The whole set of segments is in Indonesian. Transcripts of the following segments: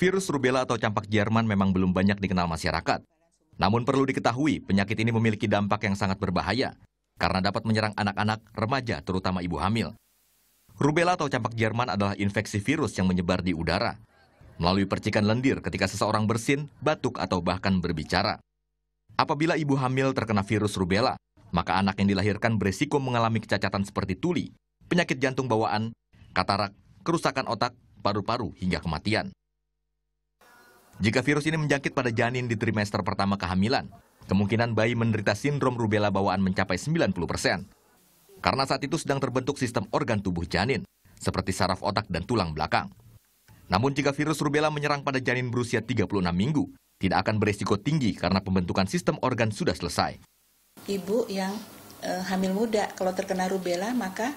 Virus rubella atau campak Jerman memang belum banyak dikenal masyarakat. Namun perlu diketahui, penyakit ini memiliki dampak yang sangat berbahaya karena dapat menyerang anak-anak, remaja, terutama ibu hamil. Rubella atau campak Jerman adalah infeksi virus yang menyebar di udara melalui percikan lendir ketika seseorang bersin, batuk, atau bahkan berbicara. Apabila ibu hamil terkena virus rubella, maka anak yang dilahirkan berisiko mengalami kecacatan seperti tuli, penyakit jantung bawaan, katarak, kerusakan otak, paru-paru, hingga kematian. Jika virus ini menjangkit pada janin di trimester pertama kehamilan, kemungkinan bayi menderita sindrom rubella bawaan mencapai 90 persen. Karena saat itu sedang terbentuk sistem organ tubuh janin, seperti saraf otak dan tulang belakang. Namun jika virus rubella menyerang pada janin berusia 36 minggu, tidak akan berisiko tinggi karena pembentukan sistem organ sudah selesai. Ibu yang e, hamil muda kalau terkena rubella maka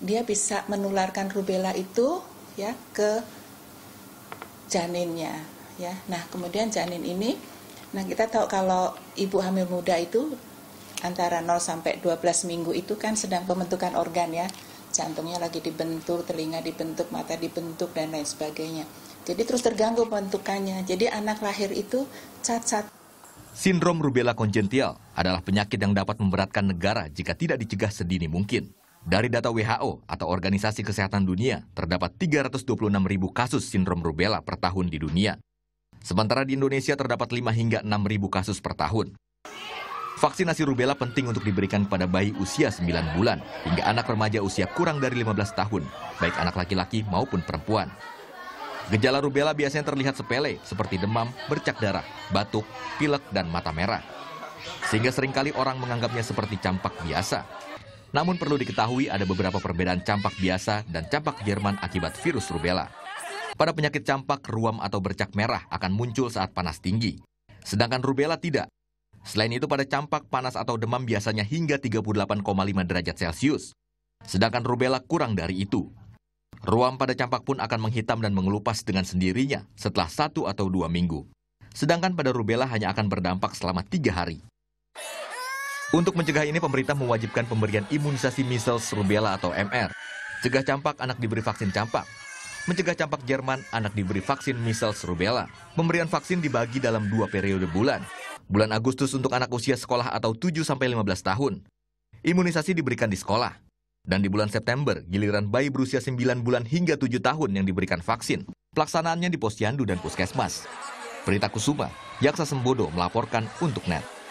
dia bisa menularkan rubella itu ya ke janinnya ya. Nah, kemudian janin ini nah kita tahu kalau ibu hamil muda itu antara 0 sampai 12 minggu itu kan sedang pembentukan organ ya. Jantungnya lagi dibentuk, telinga dibentuk, mata dibentuk dan lain sebagainya. Jadi terus terganggu pembentukannya. Jadi anak lahir itu cacat. Sindrom rubella congenital adalah penyakit yang dapat memberatkan negara jika tidak dicegah sedini mungkin. Dari data WHO atau Organisasi Kesehatan Dunia, terdapat 326 ribu kasus sindrom rubella per tahun di dunia. Sementara di Indonesia terdapat 5 hingga 6 ribu kasus per tahun. Vaksinasi rubella penting untuk diberikan pada bayi usia 9 bulan hingga anak remaja usia kurang dari 15 tahun, baik anak laki-laki maupun perempuan. Gejala rubella biasanya terlihat sepele seperti demam, bercak darah, batuk, pilek, dan mata merah. Sehingga seringkali orang menganggapnya seperti campak biasa. Namun perlu diketahui ada beberapa perbedaan campak biasa dan campak Jerman akibat virus rubella. Pada penyakit campak, ruam atau bercak merah akan muncul saat panas tinggi. Sedangkan rubella tidak. Selain itu pada campak, panas atau demam biasanya hingga 38,5 derajat Celcius. Sedangkan rubella kurang dari itu. Ruam pada campak pun akan menghitam dan mengelupas dengan sendirinya setelah satu atau dua minggu. Sedangkan pada rubella hanya akan berdampak selama tiga hari. Untuk mencegah ini, pemerintah mewajibkan pemberian imunisasi measles, rubella, atau MR. Cegah campak, anak diberi vaksin campak mencegah campak Jerman anak diberi vaksin misal rubella. Pemberian vaksin dibagi dalam dua periode bulan. Bulan Agustus untuk anak usia sekolah atau 7-15 tahun. Imunisasi diberikan di sekolah. Dan di bulan September, giliran bayi berusia 9 bulan hingga 7 tahun yang diberikan vaksin. Pelaksanaannya di posyandu dan puskesmas. Berita Kusuma, Jaksa Sembodo melaporkan untuk NET.